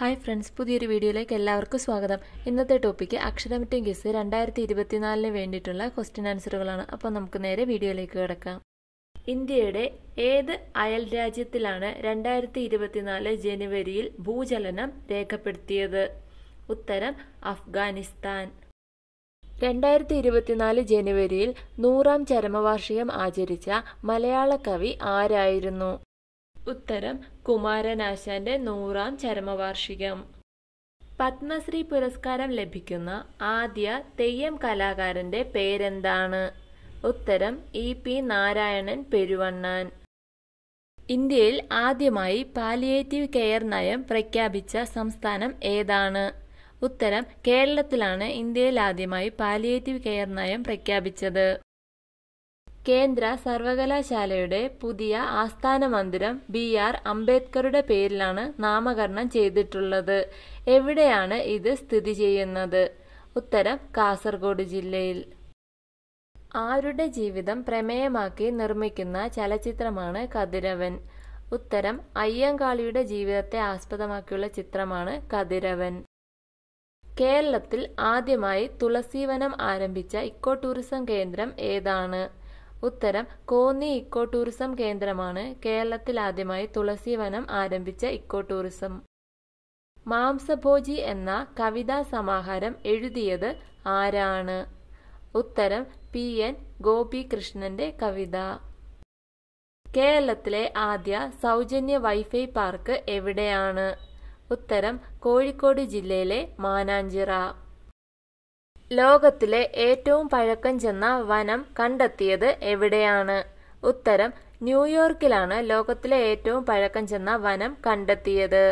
hi friends പുതിയൊരു വീഡിയോയിലേക്ക് എല്ലാവർക്കും സ്വാഗതം ഇന്നത്തെ ടോപ്പിക്ക് അക്ഷരമറ്റും കേസ് രണ്ടായിരത്തി ഇരുപത്തിനാലിന് വേണ്ടിയിട്ടുള്ള ക്വസ്റ്റ്യൻ ആൻസറുകളാണ് അപ്പോൾ നമുക്ക് നേരെ വീഡിയോയിലേക്ക് കിടക്കാം ഇന്ത്യയുടെ ഏത് അയൽ രാജ്യത്തിലാണ് രണ്ടായിരത്തി ഇരുപത്തിനാല് ജനുവരിയിൽ ഭൂചലനം രേഖപ്പെടുത്തിയത് ഉത്തരം അഫ്ഗാനിസ്ഥാൻ രണ്ടായിരത്തി ഇരുപത്തിനാല് ജനുവരിയിൽ നൂറാം ചരമവാർഷികം ആചരിച്ച മലയാള കവി ആരായിരുന്നു ഉത്തരം കുമാരനാശാന്റെ നൂറാം ചരമവാർഷികം പത്മശ്രീ പുരസ്കാരം ലഭിക്കുന്ന ആദ്യ തെയ്യം കലാകാരന്റെ പേരെന്താണ് ഉത്തരം ഇ പി നാരായണൻ പെരുവണ്ണാൻ ഇന്ത്യയിൽ ആദ്യമായി പാലിയേറ്റീവ് കെയർ നയം പ്രഖ്യാപിച്ച സംസ്ഥാനം ഏതാണ് ഉത്തരം കേരളത്തിലാണ് ഇന്ത്യയിൽ ആദ്യമായി പാലിയേറ്റീവ് കെയർ നയം പ്രഖ്യാപിച്ചത് കേന്ദ്ര സർവകലാശാലയുടെ പുതിയ ആസ്ഥാന മന്ദിരം ബി ആർ അംബേദ്കറുടെ പേരിലാണ് നാമകരണം ചെയ്തിട്ടുള്ളത് എവിടെയാണ് ഇത് സ്ഥിതി ചെയ്യുന്നത് ഉത്തരം കാസർഗോഡ് ജില്ലയിൽ ആരുടെ ജീവിതം പ്രമേയമാക്കി നിർമ്മിക്കുന്ന ചലച്ചിത്രമാണ് കതിരവൻ ഉത്തരം അയ്യങ്കാളിയുടെ ജീവിതത്തെ ആസ്പദമാക്കിയുള്ള ചിത്രമാണ് കതിരവൻ കേരളത്തിൽ ആദ്യമായി തുളസീവനം ആരംഭിച്ച ഇക്കോ ടൂറിസം കേന്ദ്രം ഏതാണ് ഉത്തരം കോന്നി ഇക്കോ ടൂറിസം കേന്ദ്രമാണ് കേരളത്തിൽ ആദ്യമായി തുളസി വനം ആരംഭിച്ച ഇക്കോ ടൂറിസം മാംസഭോജി എന്ന കവിതാ സമാഹാരം എഴുതിയത് ആരാണ് ഉത്തരം പി എൻ ഗോപികൃഷ്ണന്റെ കവിത കേരളത്തിലെ ആദ്യ സൗജന്യ വൈഫൈ പാർക്ക് എവിടെയാണ് ഉത്തരം കോഴിക്കോട് ജില്ലയിലെ മാനാഞ്ചിറ ലോകത്തിലെ ഏറ്റവും പഴക്കം ചെന്ന വനം കണ്ടെത്തിയത് എവിടെയാണ് ഉത്തരം ന്യൂയോർക്കിലാണ് ലോകത്തിലെ ഏറ്റവും പഴക്കം ചെന്ന വനം കണ്ടെത്തിയത്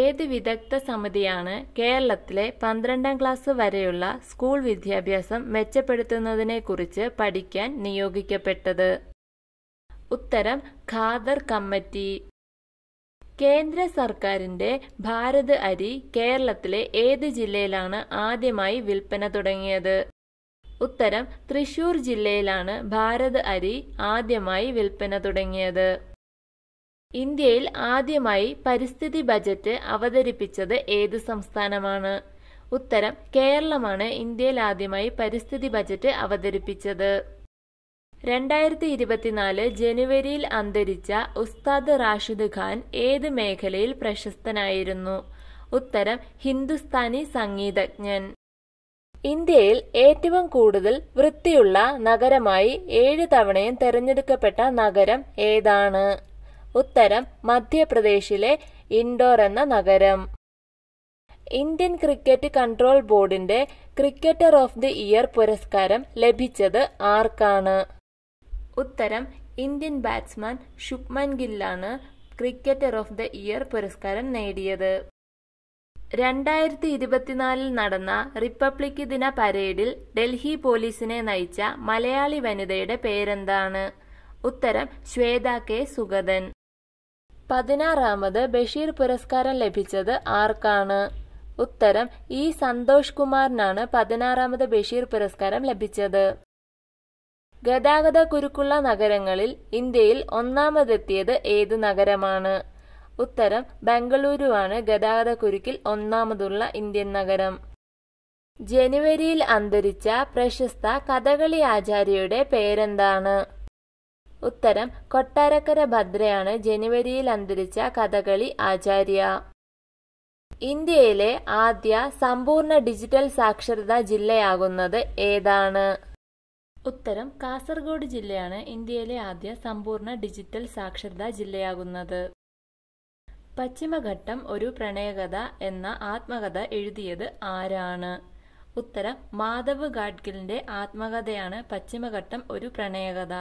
ഏത് വിദഗ്ധ സമിതിയാണ് കേരളത്തിലെ പന്ത്രണ്ടാം ക്ലാസ് വരെയുള്ള സ്കൂൾ വിദ്യാഭ്യാസം മെച്ചപ്പെടുത്തുന്നതിനെക്കുറിച്ച് പഠിക്കാൻ നിയോഗിക്കപ്പെട്ടത് ഉത്തരം ഖാദർ കമ്മിറ്റി കേന്ദ്ര സർക്കാരിന്റെ ഭാരത് അരി കേരളത്തിലെ ഏത് ജില്ലയിലാണ് ആദ്യമായി വിൽപ്പന തുടങ്ങിയത് ഉത്തരം തൃശൂർ ജില്ലയിലാണ് ഭാരത് അരി ആദ്യമായി വിൽപ്പന തുടങ്ങിയത് ഇന്ത്യയിൽ ആദ്യമായി പരിസ്ഥിതി ബജറ്റ് അവതരിപ്പിച്ചത് ഏത് സംസ്ഥാനമാണ് ഉത്തരം കേരളമാണ് ഇന്ത്യയിൽ ആദ്യമായി പരിസ്ഥിതി ബജറ്റ് അവതരിപ്പിച്ചത് രണ്ടായിരത്തി ഇരുപത്തിനാല് ജനുവരിയിൽ അന്തരിച്ച ഉസ്താദ് റാഷിദ് ഖാൻ ഏത് മേഖലയിൽ പ്രശസ്തനായിരുന്നു ഉത്തരം ഹിന്ദുസ്ഥാനി സംഗീതജ്ഞൻ ഇന്ത്യയിൽ ഏറ്റവും കൂടുതൽ വൃത്തിയുള്ള നഗരമായി ഏഴ് തവണയും തെരഞ്ഞെടുക്കപ്പെട്ട നഗരം ഏതാണ് ഉത്തരം മധ്യപ്രദേശിലെ ഇൻഡോർ എന്ന നഗരം ഇന്ത്യൻ ക്രിക്കറ്റ് കൺട്രോൾ ബോർഡിന്റെ ക്രിക്കറ്റർ ഓഫ് ദി ഇയർ പുരസ്കാരം ലഭിച്ചത് ആർക്കാണ് ഉത്തരം ഇന്ത്യൻ ബാറ്റ്സ്മാൻ ശുഭ്മൻ ഗില്ലാണ് ക്രിക്കറ്റർ ഓഫ് ദ ഇയർ പുരസ്കാരം നേടിയത് രണ്ടായിരത്തി ഇരുപത്തിനാലിൽ നടന്ന റിപ്പബ്ലിക് ദിന പരേഡിൽ ഡൽഹി പോലീസിനെ നയിച്ച മലയാളി വനിതയുടെ പേരെന്താണ് ഉത്തരം ശ്വേത കെ സുഗതൻ പതിനാറാമത് ബഷീർ പുരസ്കാരം ലഭിച്ചത് ആർക്കാണ് ഉത്തരം ഇ സന്തോഷ് കുമാറിനാണ് പതിനാറാമത് ബഷീർ പുരസ്കാരം ലഭിച്ചത് ഗതാഗത കുരുക്കുള്ള നഗരങ്ങളിൽ ഇന്ത്യയിൽ ഒന്നാമതെത്തിയത് ഏത് നഗരമാണ് ഉത്തരം ആണ് ഗതാഗത കുരുക്കിൽ ഒന്നാമതുള്ള ഇന്ത്യൻ നഗരം ജനുവരിയിൽ അന്തരിച്ച പ്രശസ്ത കഥകളി ആചാര്യയുടെ പേരെന്താണ് ഉത്തരം കൊട്ടാരക്കര ഭദ്രയാണ് ജനുവരിയിൽ അന്തരിച്ച കഥകളി ആചാര്യ ഇന്ത്യയിലെ ആദ്യ സമ്പൂർണ്ണ ഡിജിറ്റൽ സാക്ഷരതാ ജില്ലയാകുന്നത് ഏതാണ് ഉത്തരം കാസർഗോഡ് ജില്ലയാണ് ഇന്ത്യയിലെ ആദ്യ സമ്പൂർണ്ണ ഡിജിറ്റൽ സാക്ഷരതാ ജില്ലയാകുന്നത് പശ്ചിമഘട്ടം ഒരു പ്രണയകഥ എന്ന ആത്മകഥ എഴുതിയത് ആരാണ് ഉത്തരം മാധവ് ഗാഡ്ഗിലിന്റെ ആത്മകഥയാണ് പശ്ചിമഘട്ടം ഒരു പ്രണയകഥ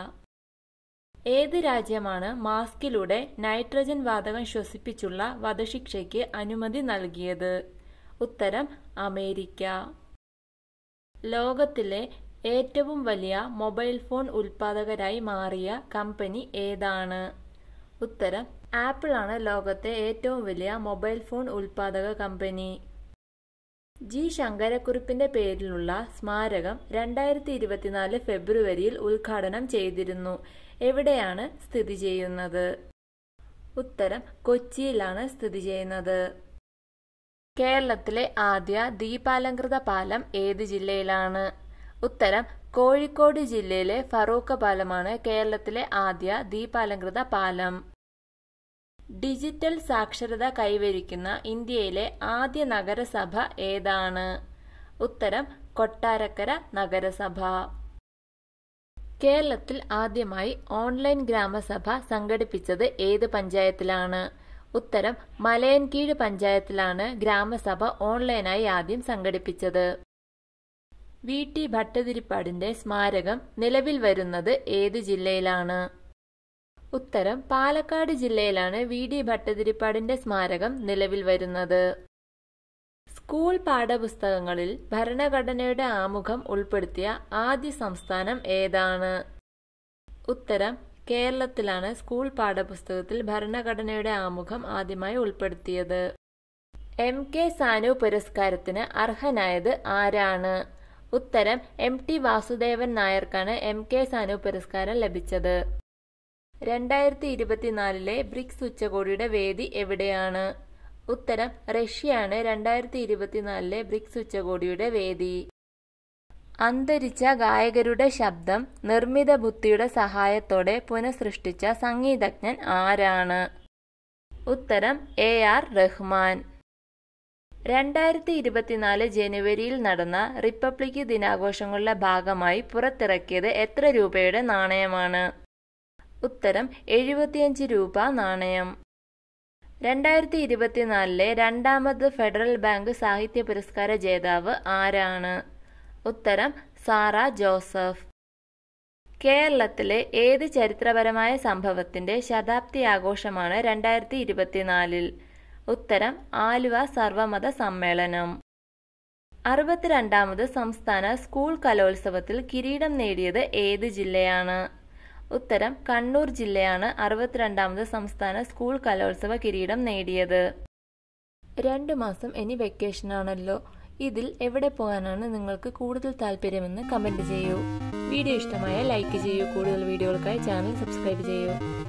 ഏത് രാജ്യമാണ് മാസ്കിലൂടെ നൈട്രജൻ വാതകം ശ്വസിപ്പിച്ചുള്ള വധശിക്ഷയ്ക്ക് അനുമതി നൽകിയത് ഉത്തരം അമേരിക്ക ലോകത്തിലെ ഏറ്റവും വലിയ മൊബൈൽ ഫോൺ ഉൽപ്പാദകരായി മാറിയ കമ്പനി ഏതാണ് ഉത്തരം ആപ്പിൾ ആണ് ലോകത്തെ ഏറ്റവും വലിയ മൊബൈൽ ഫോൺ ഉൽപ്പാദക കമ്പനി ജി ശങ്കരക്കുറിപ്പിന്റെ പേരിലുള്ള സ്മാരകം രണ്ടായിരത്തി ഇരുപത്തിനാല് ഫെബ്രുവരിയിൽ ഉദ്ഘാടനം ചെയ്തിരുന്നു എവിടെയാണ് സ്ഥിതി ചെയ്യുന്നത് ഉത്തരം കൊച്ചിയിലാണ് സ്ഥിതി ചെയ്യുന്നത് കേരളത്തിലെ ആദ്യ ദീപാലംകൃത പാലം ഏത് ജില്ലയിലാണ് ഉത്തരം കോഴിക്കോട് ജില്ലയിലെ ഫറൂഖ പാലമാണ് കേരളത്തിലെ ആദ്യ ദീപാലംകൃത പാലം ഡിജിറ്റൽ സാക്ഷരത കൈവരിക്കുന്ന ഇന്ത്യയിലെ ആദ്യ നഗരസഭ ഏതാണ് ഉത്തരം കൊട്ടാരക്കര നഗരസഭ കേരളത്തിൽ ആദ്യമായി ഓൺലൈൻ ഗ്രാമസഭ സംഘടിപ്പിച്ചത് ഏത് പഞ്ചായത്തിലാണ് ഉത്തരം മലയൻകീഴ് പഞ്ചായത്തിലാണ് ഗ്രാമസഭ ഓൺലൈനായി ആദ്യം സംഘടിപ്പിച്ചത് വി ടി ഭട്ടതിരിപ്പാടിന്റെ സ്മാരകം നിലവിൽ വരുന്നത് ഏത് ജില്ലയിലാണ് ഉത്തരം പാലക്കാട് ജില്ലയിലാണ് വി ഡി ഭട്ടതിരിപ്പാടിന്റെ സ്മാരകം നിലവിൽ വരുന്നത് സ്കൂൾ പാഠപുസ്തകങ്ങളിൽ ഭരണഘടനയുടെ ആമുഖം ഉൾപ്പെടുത്തിയ ആദ്യ സംസ്ഥാനം ഏതാണ് ഉത്തരം കേരളത്തിലാണ് സ്കൂൾ പാഠപുസ്തകത്തിൽ ഭരണഘടനയുടെ ആമുഖം ആദ്യമായി ഉൾപ്പെടുത്തിയത് എം കെ സാനു പുരസ്കാരത്തിന് അർഹനായത് ആരാണ് ഉത്തരം എം ടി വാസുദേവൻ നായർക്കാണ് എം കെ സാനു പുരസ്കാരം ലഭിച്ചത് രണ്ടായിരത്തി ഇരുപത്തിനാലിലെ ബ്രിക്സ് ഉച്ചകോടിയുടെ വേദി എവിടെയാണ് ഉത്തരം റഷ്യയാണ് രണ്ടായിരത്തി ഇരുപത്തിനാലിലെ ബ്രിക്സ് ഉച്ചകോടിയുടെ വേദി അന്തരിച്ച ഗായകരുടെ ശബ്ദം നിർമ്മിത ബുദ്ധിയുടെ സഹായത്തോടെ പുനഃസൃഷ്ടിച്ച സംഗീതജ്ഞൻ ആരാണ് ഉത്തരം എ ആർ റഹ്മാൻ രണ്ടായിരത്തി ഇരുപത്തിനാല് ജനുവരിയിൽ നടന്ന റിപ്പബ്ലിക് ദിനാഘോഷങ്ങളുടെ ഭാഗമായി പുറത്തിറക്കിയത് എത്ര രൂപയുടെ നാണയമാണ് ഉത്തരം എഴുപത്തിയഞ്ച് രൂപ നാണയം രണ്ടായിരത്തി ഇരുപത്തിനാലിലെ രണ്ടാമത് ഫെഡറൽ ബാങ്ക് സാഹിത്യ പുരസ്കാര ജേതാവ് ആരാണ് ഉത്തരം സാറ ജോസഫ് കേരളത്തിലെ ഏത് ചരിത്രപരമായ സംഭവത്തിന്റെ ശതാബ്ദി ആഘോഷമാണ് രണ്ടായിരത്തി ഇരുപത്തിനാലിൽ ഉത്തരം ആലുവ സർവമത സമ്മേളനം അറുപത്തിരണ്ടാമത് സംസ്ഥാന സ്കൂൾ കലോത്സവത്തിൽ കിരീടം നേടിയത് ഏത് ജില്ലയാണ് ഉത്തരം കണ്ണൂർ ജില്ലയാണ് അറുപത്തിരണ്ടാമത് സംസ്ഥാന സ്കൂൾ കലോത്സവ കിരീടം നേടിയത് രണ്ട് മാസം ഇനി വെക്കേഷനാണല്ലോ ഇതിൽ എവിടെ പോകാനാണ് നിങ്ങൾക്ക് കൂടുതൽ താല്പര്യമെന്ന് കമൻറ്റ് ചെയ്യൂ വീഡിയോ ഇഷ്ടമായ ലൈക്ക് ചെയ്യൂ കൂടുതൽ വീഡിയോകൾക്കായി ചാനൽ സബ്സ്ക്രൈബ് ചെയ്യൂ